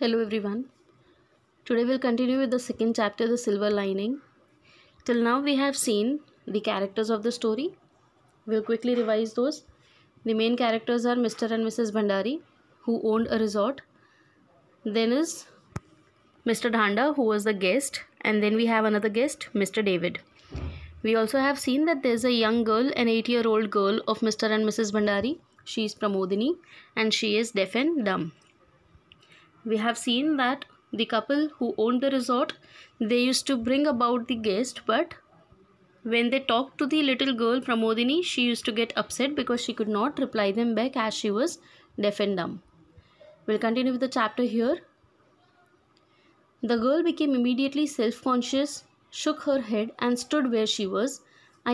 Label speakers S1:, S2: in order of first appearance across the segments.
S1: hello everyone today we'll continue with the second chapter the silver lining till now we have seen the characters of the story we'll quickly revise those the main characters are mr and mrs bhandari who owned a resort then is mr dhanda who was the guest and then we have another guest mr david we also have seen that there's a young girl an 8 year old girl of mr and mrs bhandari she is pramodini and she is deaf and dumb we have seen that the couple who owned the resort they used to bring about the guest but when they talked to the little girl pramodini she used to get upset because she could not reply them back as she was deaf and dumb we'll continue with the chapter here the girl became immediately self-conscious shook her head and stood where she was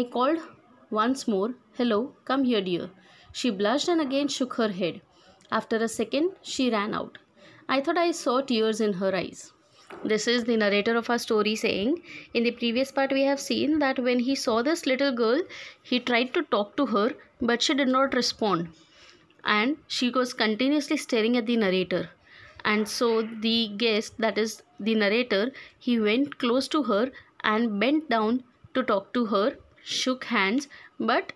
S1: i called once more hello come here dear she blushed and again shook her head after a second she ran out I thought I saw tears in her eyes. This is the narrator of our story saying, In the previous part, we have seen that when he saw this little girl, he tried to talk to her, but she did not respond. And she was continuously staring at the narrator. And so the guest, that is the narrator, he went close to her and bent down to talk to her, shook hands, but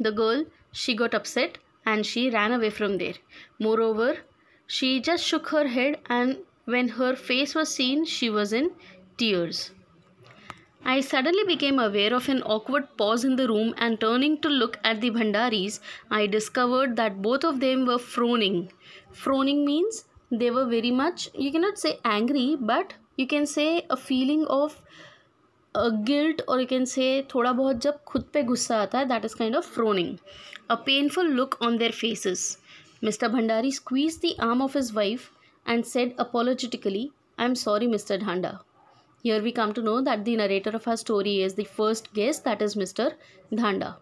S1: the girl, she got upset and she ran away from there. Moreover, she just shook her head, and when her face was seen, she was in tears. I suddenly became aware of an awkward pause in the room and turning to look at the Bhandaris, I discovered that both of them were frowning. Frowning means they were very much, you cannot say angry, but you can say a feeling of a guilt, or you can say thoda जब jab khud pe gussa है that is kind of frowning a painful look on there Mr. Bhandari squeezed the arm of his wife and said apologetically, I am sorry, Mr. Dhanda. Here we come to know that the narrator of our story is the first guest, that is Mr. Dhanda.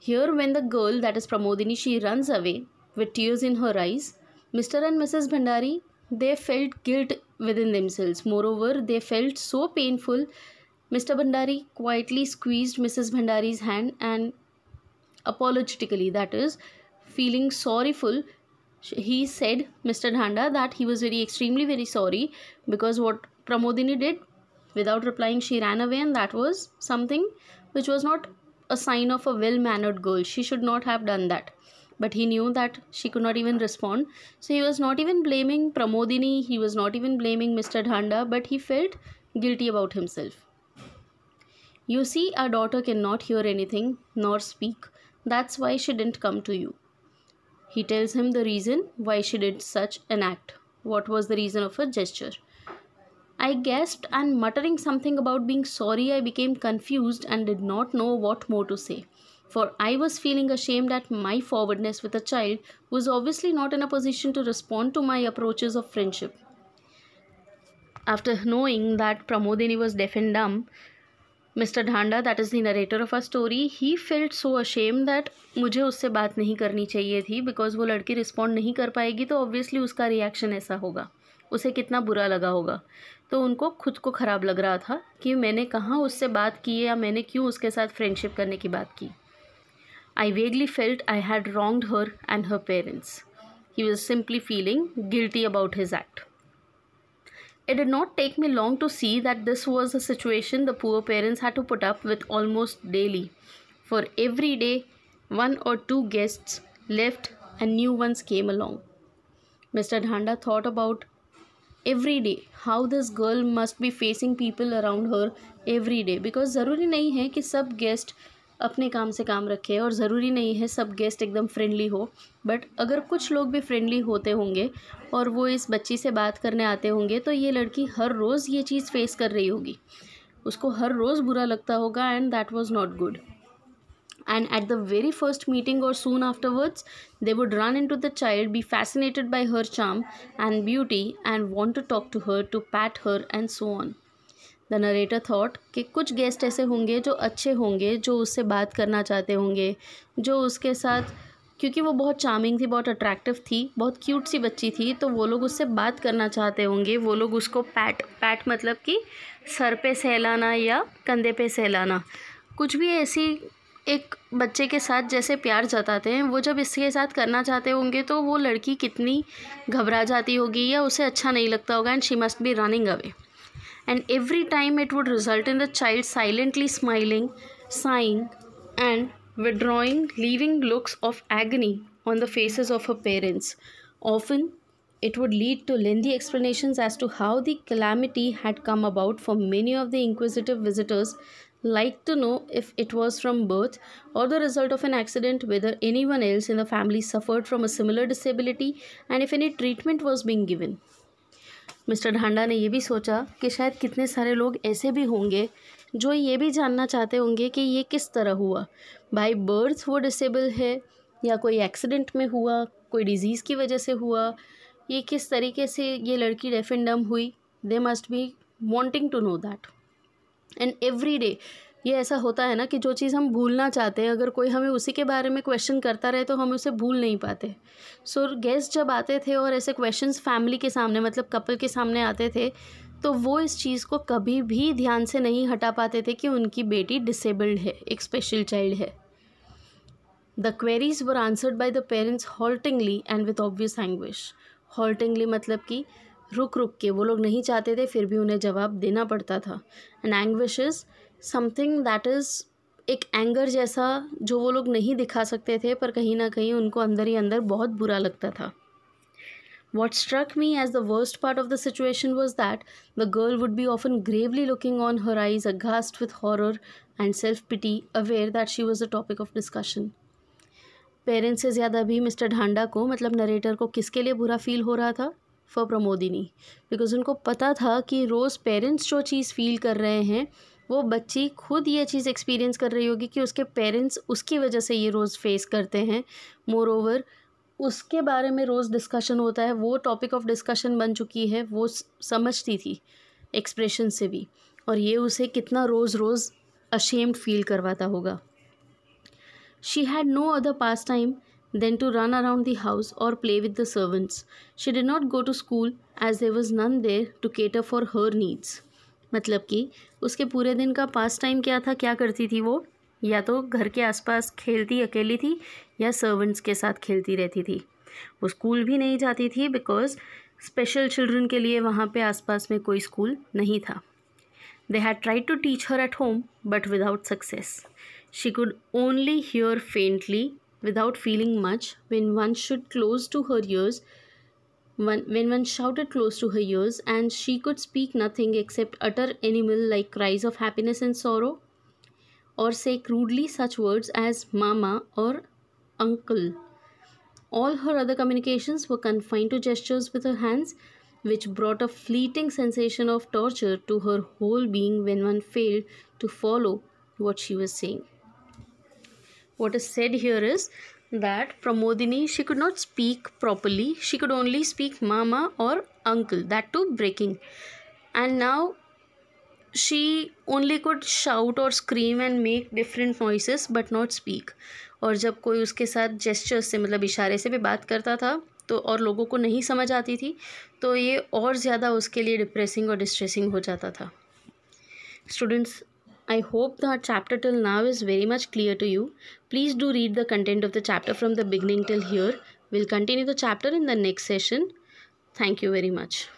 S1: Here, when the girl, that is Pramodini, she runs away with tears in her eyes, Mr. and Mrs. Bhandari, they felt guilt within themselves. Moreover, they felt so painful. Mr. Bhandari quietly squeezed Mrs. Bhandari's hand and apologetically, that is, feeling sorryful he said mr dhanda that he was very extremely very sorry because what pramodini did without replying she ran away and that was something which was not a sign of a well mannered girl she should not have done that but he knew that she could not even respond so he was not even blaming pramodini he was not even blaming mr dhanda but he felt guilty about himself you see our daughter cannot hear anything nor speak that's why she didn't come to you he tells him the reason why she did such an act. What was the reason of her gesture? I gasped and muttering something about being sorry, I became confused and did not know what more to say. For I was feeling ashamed at my forwardness with a child who was obviously not in a position to respond to my approaches of friendship. After knowing that Pramodini was deaf and dumb, mister Dhanda that is the narrator of a story he felt so ashamed that मुझे उससे बात नहीं करनी चाहिए थी because वो लड़की respond नहीं कर पाएगी तो ऑब्वियसली उसका रिएक्शन ऐसा होगा उसे कितना बुरा लगा होगा तो उनको खुद को ख़राब लग रहा था कि मैंने कहाँ उससे बात की या मैंने क्यों उसके साथ फ्रेंडशिप करने की बात की I vaguely felt I had wronged her and her parents he was simply feeling guilty about his act It did not take me long to see that this was a situation the poor parents had to put up with almost daily. For every day, one or two guests left and new ones came along. Mr. Dhanda thought about every day how this girl must be facing people around her every day because ज़रूरी नहीं है कि सब guest अपने काम से काम रखे और ज़रूरी नहीं है सब गेस्ट एकदम फ्रेंडली हो बट अगर कुछ लोग भी फ्रेंडली होते होंगे और वो इस बच्ची से बात करने आते होंगे तो ये लड़की हर रोज़ ये चीज़ फेस कर रही होगी उसको हर रोज़ बुरा लगता होगा and that was not good and at the very first meeting और soon afterwards they would run into the child be fascinated by her charm and beauty and want to talk to her to pat her and so on the narrator thought कि कुछ guest ऐसे होंगे जो अच्छे होंगे जो उससे बात करना चाहते होंगे जो उसके साथ क्योंकि वो बहुत चार्मिंग थी बहुत अट्रैक्टिव थी बहुत क्यूट सी बच्ची थी तो वो लोग उससे बात करना चाहते होंगे वो लोग उसको पैट पैट मतलब कि सर पे सहलाना या कंधे पे सहलाना कुछ भी ऐसी एक बच्चे के साथ जैसे प्यार जताते हैं वो जब इसके साथ करना चाहते होंगे तो वो लड़की कितनी घबरा जाती होगी या उसे अच्छा नहीं लगता होगा and she must be running away and every time it would result in the child silently smiling, sighing, and withdrawing, leaving looks of agony on the faces of her parents. Often, it would lead to lengthy explanations as to how the calamity had come about, for many of the inquisitive visitors liked to know if it was from birth or the result of an accident, whether anyone else in the family suffered from a similar disability, and if any treatment was being given. Mister Dhanda ने यह भी सोचा कि शायद कितने सारे लोग ऐसे भी होंगे जो ये भी जानना चाहते होंगे कि ये किस तरह हुआ बाई बर्थ वो डिसेबल है या कोई एक्सीडेंट में हुआ कोई डिज़ीज़ की वजह से हुआ ये किस तरीके से ये लड़की डेफ एंड डम हुई they must be wanting to know that and every day ये ऐसा होता है ना कि जो चीज़ हम भूलना चाहते हैं अगर कोई हमें उसी के बारे में क्वेश्चन करता रहे तो हम उसे भूल नहीं पाते सो so, गेस्ट जब आते थे और ऐसे क्वेश्चन फैमिली के सामने मतलब कपल के सामने आते थे तो वो इस चीज़ को कभी भी ध्यान से नहीं हटा पाते थे कि उनकी बेटी डिसेबल्ड है एक स्पेशल चाइल्ड है the queries were answered by the parents haltingly and with obvious anguish haltingly मतलब कि रुक रुक के वो लोग नहीं चाहते थे फिर भी उन्हें जवाब देना पड़ता था and anguish is something that is एक एंगर जैसा जो वो लोग नहीं दिखा सकते थे पर कहीं ना कहीं उनको अंदर ही अंदर बहुत बुरा लगता था what struck me as the worst part of the situation was that the girl would be often gravely looking on her eyes aghast with horror and self pity aware that she was a topic of discussion parents से ज़्यादा भी mister Dhanda को मतलब narrator को किसके लिए बुरा feel हो रहा था फॉर प्रमोदिनी बिकॉज उनको पता था कि रोज़ पेरेंट्स जो चीज़ फील कर रहे हैं वो बच्ची खुद ये चीज़ एक्सपीरियंस कर रही होगी कि उसके पेरेंट्स उसकी वजह से ये रोज़ फेस करते हैं मोर ओवर उसके बारे में रोज़ डिस्कशन होता है वो टॉपिक ऑफ डिस्कशन बन चुकी है वो समझती थी एक्सप्रेशन से भी और ये उसे कितना रोज़ रोज़ अशेम्ड फील करवाता होगा she had no other pastime than to run around the house और play with the servants she did not go to school as there was none there to cater for her needs मतलब कि उसके पूरे दिन का पास time क्या था क्या करती थी वो या तो घर के आसपास खेलती अकेली थी या सर्वेंट्स के साथ खेलती रहती थी वो स्कूल भी नहीं जाती थी बिकॉज स्पेशल चिल्ड्रन के लिए वहाँ पे आसपास में कोई स्कूल नहीं था they had try to teach her at home but without success she could only hear faintly without feeling much when one should close to her ears when one shouted close to her ears, and she could speak nothing except utter animal like cries of happiness and sorrow, or say crudely such words as Mama or Uncle. All her other communications were confined to gestures with her hands, which brought a fleeting sensation of torture to her whole being when one failed to follow what she was saying. What is said here is that pramodini she could not speak properly. She could only speak mama or uncle, that too breaking. And now she only could shout or scream and make different noises but not speak. और जब कोई उसके साथ gesture से मतलब इशारे से भी बात करता था तो और लोगों को नहीं समझ आती थी तो ये और ज़्यादा उसके लिए डिप्रेसिंग और डिस्ट्रेसिंग हो जाता था students I hope the chapter till now is very much clear to you. Please do read the content of the chapter from the beginning till here. We'll continue the chapter in the next session. Thank you very much.